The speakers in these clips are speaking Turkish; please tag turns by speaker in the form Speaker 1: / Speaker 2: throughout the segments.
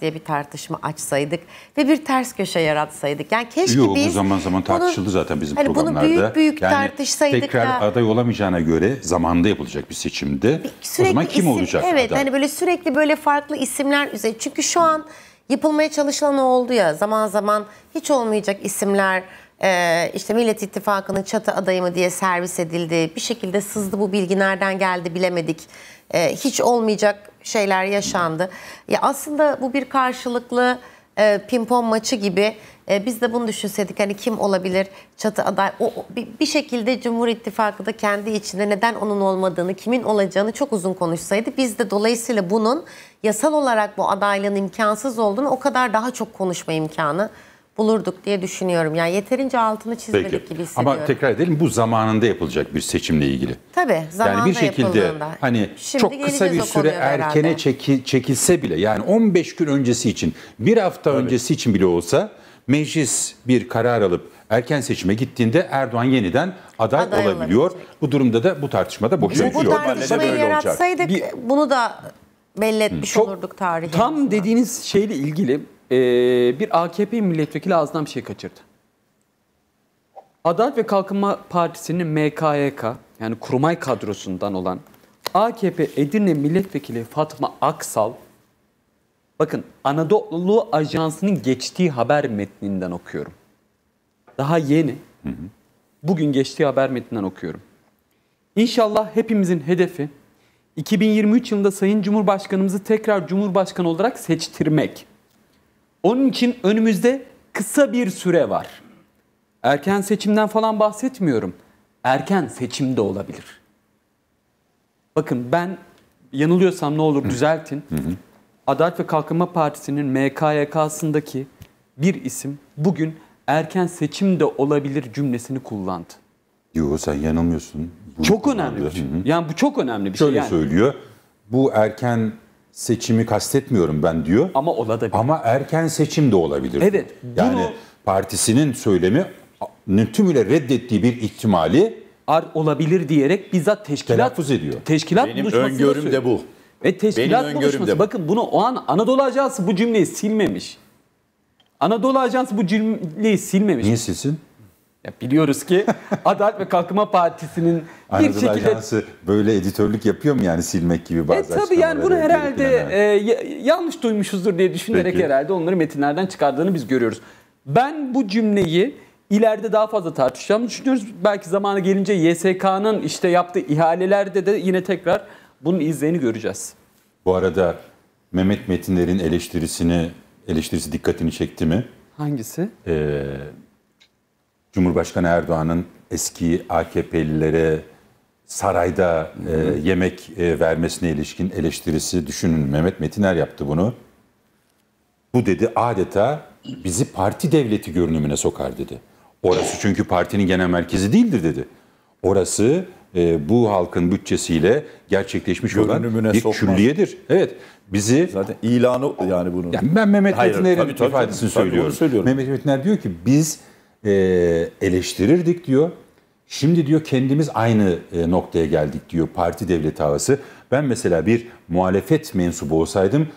Speaker 1: diye bir tartışma açsaydık ve bir ters köşe yaratsaydık. Yani keşke Yok, biz... bu zaman
Speaker 2: zaman tartışıldı bunu, zaten bizim hani programlarda. Bunu büyük büyük yani tartışsaydık tekrar da, aday olamayacağına göre zamanda yapılacak bir seçimde. Sürekli o zaman kim isim, olacak Evet aday? hani
Speaker 1: böyle sürekli böyle farklı isimler üzerine. Çünkü şu an yapılmaya çalışılan oldu ya zaman zaman hiç olmayacak isimler ee, işte Millet İttifakı'nın çatı adayı mı diye servis edildi. Bir şekilde sızdı bu bilgi nereden geldi bilemedik. Ee, hiç olmayacak şeyler yaşandı. Ya aslında bu bir karşılıklı e, pimpon maçı gibi e, biz de bunu düşünseydik hani kim olabilir çatı aday o, o bir, şekilde Cumhur İttifakı da kendi içinde neden onun olmadığını kimin olacağını çok uzun konuşsaydı biz de dolayısıyla bunun yasal olarak bu adaylığın imkansız olduğunu o kadar daha çok konuşma imkanı bulurduk diye düşünüyorum. Yani yeterince altını çizmedik Peki. gibi hissediyorum. Ama tekrar
Speaker 2: edelim bu zamanında yapılacak bir seçimle ilgili.
Speaker 1: Tabii zamanında Yani bir şekilde hani
Speaker 2: Şimdi çok kısa bir süre erkene çeki, çekilse bile yani 15 gün öncesi için bir hafta Tabii. öncesi için bile olsa meclis bir karar alıp erken seçime gittiğinde Erdoğan yeniden aday, aday olabiliyor. Olacak. Bu durumda da bu tartışmada boşa yok. Bu
Speaker 1: tartışmayı böyle yaratsaydık Bir, bunu da belli etmiş olurduk tarihi. Tam dediğiniz
Speaker 3: şeyle ilgili ee, bir AKP milletvekili ağzından bir şey kaçırdı. Adalet ve Kalkınma Partisi'nin MKYK yani kurmay kadrosundan olan AKP Edirne Milletvekili Fatma Aksal bakın Anadolu Ajansı'nın geçtiği haber metninden okuyorum. Daha yeni. Hı hı. Bugün geçtiği haber metninden okuyorum. İnşallah hepimizin hedefi 2023 yılında Sayın Cumhurbaşkanımızı tekrar Cumhurbaşkanı olarak seçtirmek. Onun için önümüzde kısa bir süre var. Erken seçimden falan bahsetmiyorum. Erken seçim de olabilir. Bakın ben yanılıyorsam ne olur düzeltin. Adalet ve Kalkınma Partisi'nin MKYK'sındaki bir isim bugün erken seçim de olabilir cümlesini kullandı.
Speaker 2: Yok sen yanılmıyorsun.
Speaker 3: Bu çok önemli bir şey. Yani bu çok
Speaker 2: önemli bir Şöyle şey. Şöyle yani. söylüyor. Bu erken seçimi kastetmiyorum ben diyor. Ama olabilir. Ama erken seçim de olabilir. Evet. Bunu... Yani partisinin söylemi
Speaker 3: tümüyle reddettiği bir ihtimali ar olabilir diyerek bizzat teşkilat telaffuz ediyor. Teşkilat Benim öngörüm de bu. Ve teşkilat Benim buluşması. De bu. Bakın bunu o an Anadolu Ajansı bu cümleyi silmemiş. Anadolu Ajansı bu cümleyi silmemiş. Niye silsin? Ya biliyoruz ki Adalet ve Kalkınma Partisi'nin Anadolu bir şekilde Ajansı
Speaker 2: böyle editörlük yapıyor mu yani silmek gibi e, bazı e, Tabii yani bunu herhalde
Speaker 3: e, yanlış duymuşuzdur diye düşünerek Peki. herhalde onları metinlerden çıkardığını biz görüyoruz. Ben bu cümleyi ileride daha fazla tartışacağımı düşünüyoruz. Belki zamanı gelince YSK'nın işte yaptığı ihalelerde de yine tekrar bunun izlerini göreceğiz.
Speaker 2: Bu arada Mehmet Metinler'in eleştirisini eleştirisi dikkatini çekti mi? Hangisi? Ee, Cumhurbaşkanı Erdoğan'ın eski AKP'lilere sarayda e, yemek e, vermesine ilişkin eleştirisi düşünün Mehmet Metiner yaptı bunu. Bu dedi adeta bizi parti devleti görünümüne sokar dedi. Orası çünkü partinin genel merkezi değildir dedi. Orası e, bu halkın bütçesiyle gerçekleşmiş Görünümüne olan bir sokmaz. külliyedir. Evet. Bizi zaten ilanı yani bunu. Yani ben Mehmet Metiner'in tabii, ifadesini söylüyorum. söylüyorum. Mehmet Metiner diyor ki biz e, eleştirirdik diyor Şimdi diyor kendimiz aynı e, noktaya geldik diyor parti devlet havası. Ben mesela bir muhalefet mensubu olsaydım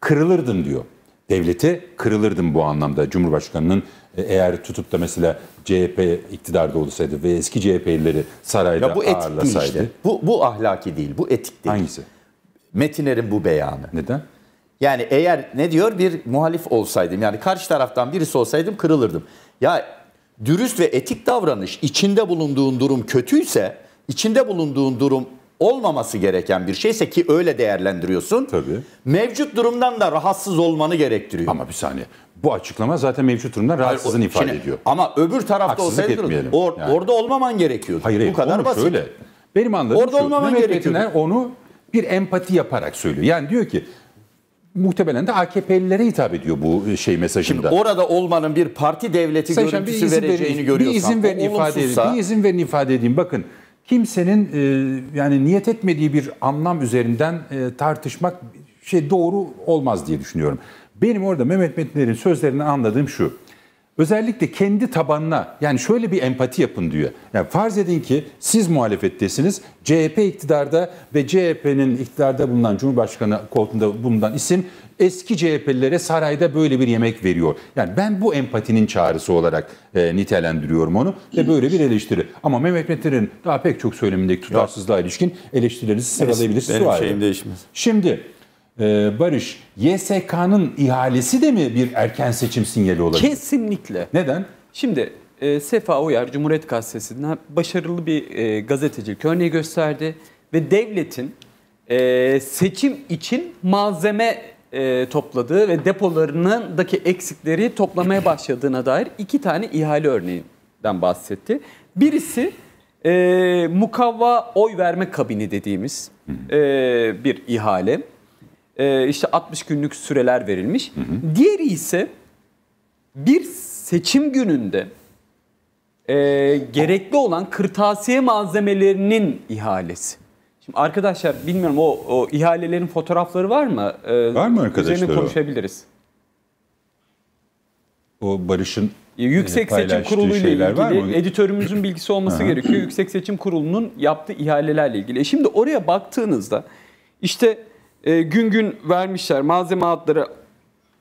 Speaker 2: kırılırdım diyor. Devlete kırılırdım bu anlamda. Cumhurbaşkanının e, eğer tutup da mesela CHP iktidarda olsaydı ve eski CHP'lileri sarayda ya bu etik ağırlasaydı. Değil işte. Bu, bu ahlaki değil, bu etik değil. Hangisi? Metiner'in bu beyanı. Neden? Yani eğer ne diyor bir muhalif olsaydım yani karşı taraftan birisi olsaydım kırılırdım. Ya dürüst ve etik davranış içinde bulunduğun durum kötüyse, içinde bulunduğun durum olmaması gereken bir şeyse ki öyle değerlendiriyorsun. Tabii. Mevcut durumdan da rahatsız olmanı gerektiriyor. Ama bir saniye. Bu açıklama zaten mevcut durumdan rahatsızlığını ifade şimdi, ediyor. Ama öbür tarafta olsaydı or, yani. orada olmaman gerekiyordu. Hayır, hayır. Bu kadar basit. Şöyle, benim anladığım orada şu. Orada olmaman gerekiyordu. onu bir empati yaparak söylüyor. Yani diyor ki muhtemelen de AKP'lilere hitap ediyor bu e, şey mesajında. Şimdi
Speaker 3: orada olmanın bir parti devleti Sayın görüntüsü bir vereceğini verin,
Speaker 2: Bir izin verin ifade edeyim. Bir izin verin ifade edeyim. Bakın kimsenin e, yani niyet etmediği bir anlam üzerinden e, tartışmak şey doğru olmaz diye düşünüyorum. Benim orada Mehmet Metinler'in sözlerini anladığım şu. Özellikle kendi tabanına yani şöyle bir empati yapın diyor. Yani farz edin ki siz muhalefettesiniz. CHP iktidarda ve CHP'nin iktidarda bulunan Cumhurbaşkanı koltuğunda bulunan isim eski CHP'lilere sarayda böyle bir yemek veriyor. Yani ben bu empatinin çağrısı olarak e, nitelendiriyorum onu ve böyle bir eleştiri. Ama Mehmet Metin'in daha pek çok söylemindeki tutarsızlığa ilişkin eleştirilerinizi sıralayabilirsiniz. Benim şeyim değişmez. Şimdi ee, Barış, YSK'nın ihalesi de mi bir erken seçim sinyali olabilir? Kesinlikle. Neden?
Speaker 3: Şimdi e, Sefa Uyar Cumhuriyet Gazetesi'nden başarılı bir e, gazetecilik örneği gösterdi ve devletin e, seçim için malzeme e, topladığı ve depolarındaki eksikleri toplamaya başladığına dair iki tane ihale örneğinden bahsetti. Birisi e, mukavva oy verme kabini dediğimiz e, bir ihale e, işte 60 günlük süreler verilmiş. Hı hı. Diğeri ise bir seçim gününde e, gerekli olan kırtasiye malzemelerinin ihalesi. Şimdi arkadaşlar bilmiyorum o, o ihalelerin fotoğrafları var mı? E, var mı arkadaşlar? konuşabiliriz.
Speaker 2: O, Barış'ın e, Yüksek e, Seçim Kurulu ile ilgili
Speaker 3: editörümüzün bilgisi olması gerekiyor. Yüksek Seçim Kurulu'nun yaptığı ihalelerle ilgili. E, şimdi oraya baktığınızda işte e, gün gün vermişler malzeme adları.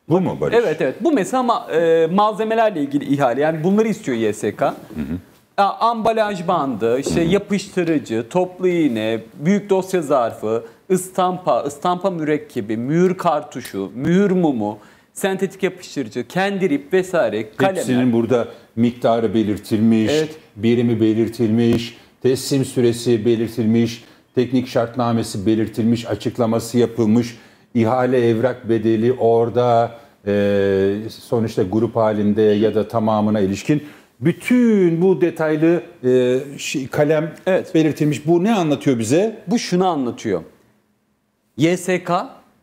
Speaker 3: Bu mu Barış? Evet evet. Bu mesela ma e, malzemelerle ilgili ihale. Yani bunları istiyor YSK. Hı hı. ambalaj bandı, işte yapıştırıcı, toplu iğne, büyük dosya zarfı, ıstampa, ıstampa mürekkebi, mühür kartuşu, mühür mumu, sentetik yapıştırıcı, kendirip vesaire kalemler. Hepsinin burada miktarı belirtilmiş,
Speaker 2: evet. birimi belirtilmiş, teslim süresi belirtilmiş, teknik şartnamesi belirtilmiş, açıklaması yapılmış, ihale evrak bedeli orada e, sonuçta grup halinde ya da tamamına ilişkin bütün
Speaker 3: bu detaylı e, şey, kalem evet. belirtilmiş. Bu ne anlatıyor bize? Bu şunu anlatıyor. YSK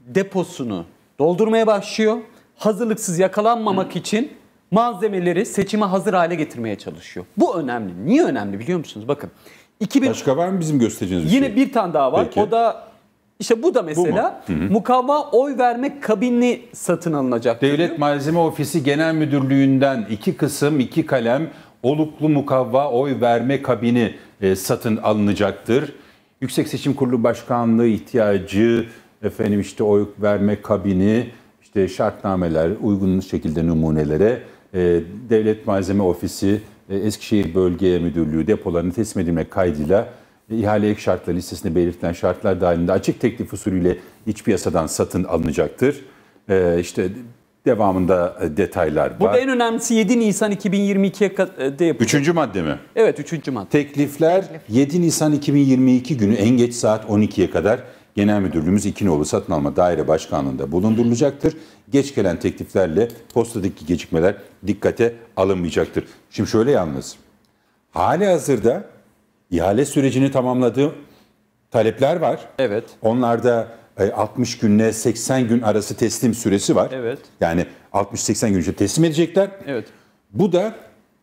Speaker 3: deposunu doldurmaya başlıyor. Hazırlıksız yakalanmamak Hı. için malzemeleri seçime hazır hale getirmeye çalışıyor. Bu önemli. Niye önemli biliyor musunuz? Bakın 2000 Başka var mı bizim göstereceğiniz Yine şey? bir tane daha var. Peki. O da işte bu da mesela bu mukavva oy verme kabinini satın
Speaker 2: alınacak. Devlet diyor. Malzeme Ofisi Genel Müdürlüğü'nden iki kısım, iki kalem oluklu mukavva oy verme kabini e, satın alınacaktır. Yüksek Seçim Kurulu Başkanlığı ihtiyacı, efendim işte oy verme kabini, işte şartnameler uygun şekilde numunelere e, Devlet Malzeme Ofisi e, Eskişehir Bölge Müdürlüğü depolarını teslim edilmek kaydıyla ihale ek şartları listesinde belirtilen şartlar dahilinde açık teklif usulüyle iç piyasadan satın alınacaktır. E, işte devamında e, detaylar var. Burada
Speaker 3: en önemlisi 7 Nisan 2022'de yapılacak. Üçüncü madde mi? Evet, üçüncü madde.
Speaker 2: Teklifler 7 Nisan 2022 günü en geç saat 12'ye kadar Genel Müdürlüğümüz İkinoğlu Satın Alma Daire Başkanlığı'nda bulundurulacaktır. Geç gelen tekliflerle postadaki gecikmeler dikkate alınmayacaktır. Şimdi şöyle yalnız, hali hazırda ihale sürecini tamamladığı talepler var. Evet. Onlarda 60 e, günle 80 gün arası teslim süresi var. Evet. Yani 60-80 gün içinde teslim edecekler. Evet. Bu da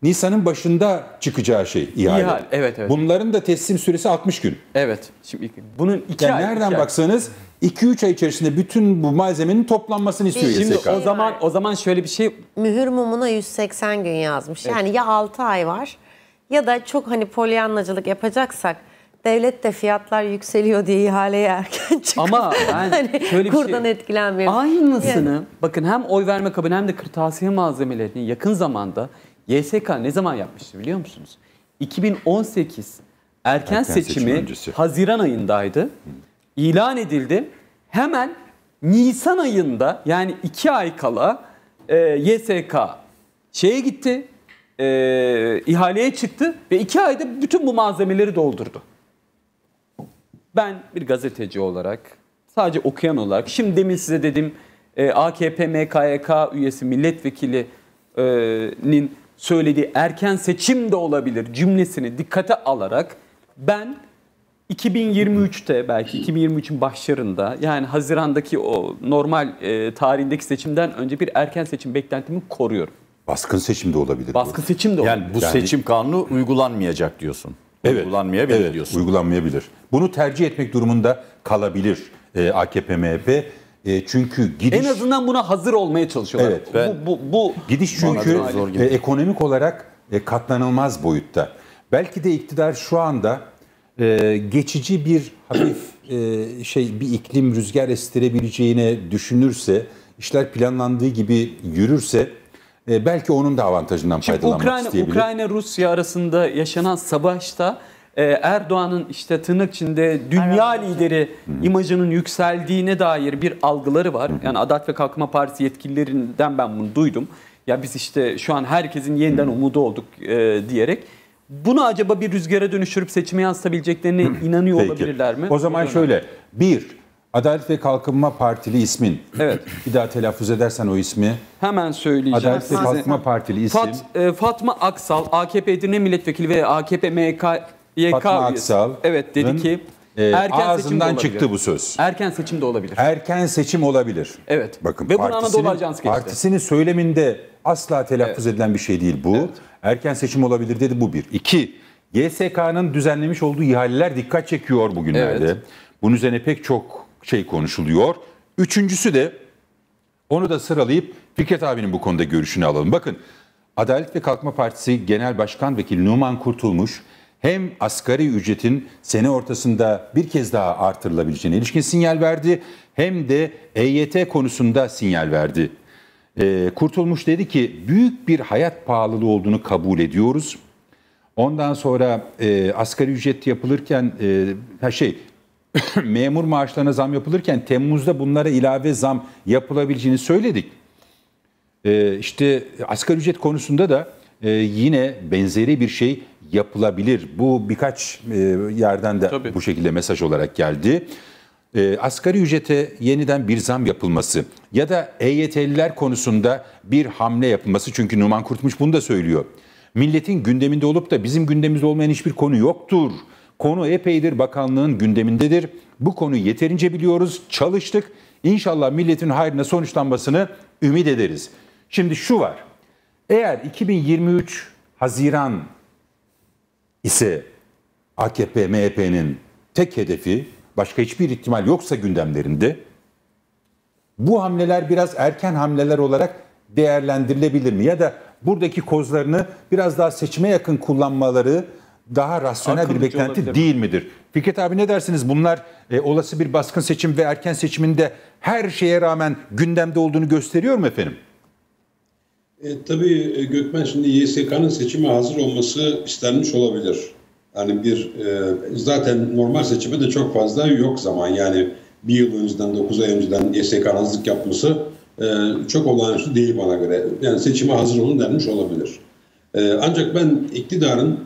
Speaker 2: Nisan'ın başında çıkacağı şey ihale. İhale, evet evet. Bunların da teslim süresi 60 gün. Evet. Şimdi bunun iki yani ay. nereden iki baksanız 2-3 ay içerisinde bütün bu malzemenin toplanmasını istiyor Şimdi YSK. o
Speaker 1: zaman
Speaker 3: şey o zaman şöyle bir şey
Speaker 1: mühür mumuna 180 gün yazmış. Evet. Yani ya 6 ay var ya da çok hani polyanlacılık yapacaksak devlet de fiyatlar yükseliyor diye ihaleye erken
Speaker 3: çıkıyor. Ama ben hani şöyle bir şey- kurdan şey,
Speaker 1: etkilenmiyor. Aynısını
Speaker 3: yani. bakın hem oy verme kabini hem de kırtasiye malzemelerini yakın zamanda YSK ne zaman yapmıştı biliyor musunuz? 2018 erken, erken seçimi seçim Haziran ayındaydı. İlan edildi. Hemen Nisan ayında yani iki ay kala e, YSK şeye gitti, e, ihaleye çıktı ve iki ayda bütün bu malzemeleri doldurdu. Ben bir gazeteci olarak, sadece okuyan olarak, şimdi demin size dedim e, AKP, MKYK üyesi milletvekilinin e, söylediği erken seçim de olabilir cümlesini dikkate alarak ben 2023'te belki 2023'ün başlarında yani Haziran'daki o normal e, tarihindeki seçimden önce bir erken seçim beklentimi koruyorum.
Speaker 2: Baskın seçim de
Speaker 3: olabilir. Baskın bu. seçim de olabilir. Yani bu yani, seçim
Speaker 2: kanunu uygulanmayacak diyorsun. Evet. Uygulanmayabilir evet, diyorsun. Uygulanmayabilir. Bunu tercih etmek durumunda kalabilir e, AKP MHP e, çünkü gidiş... En azından
Speaker 3: buna hazır olmaya çalışıyorlar. Evet. Ben... Bu, bu, bu gidiş çünkü e, ekonomik
Speaker 2: olarak e, katlanılmaz boyutta. Belki de iktidar şu anda e, geçici bir hafif e, şey bir iklim rüzgar estirebileceğine düşünürse, işler planlandığı gibi yürürse e, belki onun da avantajından Şimdi faydalanmak Ukrayna, isteyebilir. Ukrayna
Speaker 3: Rusya arasında yaşanan savaşta ee, Erdoğan'ın işte tırnak içinde dünya Aram. lideri imajının yükseldiğine dair bir algıları var. Yani Adalet ve Kalkınma Partisi yetkililerinden ben bunu duydum. Ya biz işte şu an herkesin yeniden umudu olduk e, diyerek. Bunu acaba bir rüzgara dönüştürüp seçime yansıtabileceklerine inanıyor Peki. olabilirler mi? O zaman o
Speaker 2: şöyle. Bir, Adalet ve Kalkınma Partili ismin. Evet. Bir daha telaffuz edersen o ismi.
Speaker 3: Hemen söyleyeceğim. Adalet ve Kalkınma
Speaker 2: Partili isim. Fat,
Speaker 3: e, Fatma Aksal, AKP Edirne Milletvekili ve AKP MK YK Fatma Aksal. Evet dedi ki e, erken ağzından çıktı bu söz. Erken seçim de olabilir.
Speaker 2: Erken seçim olabilir. Evet. Bakın Ve bunu Anadolu Partisinin söyleminde asla telaffuz evet. edilen bir şey değil bu. Evet. Erken seçim olabilir dedi bu bir. İki, YSK'nın düzenlemiş olduğu ihaleler dikkat çekiyor bugünlerde. Evet. Bunun üzerine pek çok şey konuşuluyor. Üçüncüsü de onu da sıralayıp Fikret abinin bu konuda görüşünü alalım. Bakın Adalet ve Kalkma Partisi Genel Başkan Vekili Numan Kurtulmuş hem asgari ücretin sene ortasında bir kez daha artırılabileceğine ilişkin sinyal verdi hem de EYT konusunda sinyal verdi. Ee, Kurtulmuş dedi ki büyük bir hayat pahalılığı olduğunu kabul ediyoruz. Ondan sonra e, asgari ücret yapılırken e, her şey memur maaşlarına zam yapılırken Temmuz'da bunlara ilave zam yapılabileceğini söyledik. E, işte asgari ücret konusunda da e, yine benzeri bir şey yapılabilir. Bu birkaç e, yerden de Tabii. bu şekilde mesaj olarak geldi. E, asgari ücrete yeniden bir zam yapılması ya da EYT'liler konusunda bir hamle yapılması çünkü Numan Kurtmuş bunu da söylüyor. Milletin gündeminde olup da bizim gündemimizde olmayan hiçbir konu yoktur. Konu epeydir bakanlığın gündemindedir. Bu konuyu yeterince biliyoruz, çalıştık. İnşallah milletin hayrına sonuçlanmasını ümit ederiz. Şimdi şu var. Eğer 2023 Haziran ise AKP, MHP'nin e tek hedefi başka hiçbir ihtimal yoksa gündemlerinde bu hamleler biraz erken hamleler olarak değerlendirilebilir mi? Ya da buradaki kozlarını biraz daha seçime yakın kullanmaları daha rasyonel Akıllıcı bir beklenti olabilir. değil midir? Fikret abi ne dersiniz? Bunlar e, olası bir baskın seçim ve erken seçiminde her şeye rağmen gündemde olduğunu gösteriyor mu efendim? E, tabii e, Gökmen şimdi YSK'nın seçime hazır olması istenmiş olabilir. Yani bir e, zaten normal seçime de çok fazla yok zaman. Yani bir yıl önceden, dokuz ay önceden YSK hazırlık yapması e, çok olağanüstü değil bana göre. Yani seçime hazır olun denmiş olabilir. E, ancak ben iktidarın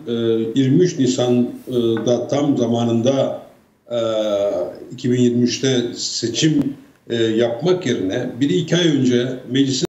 Speaker 2: e, 23 Nisan'da tam zamanında e,
Speaker 3: 2023'te seçim e, yapmak yerine bir iki ay önce meclisin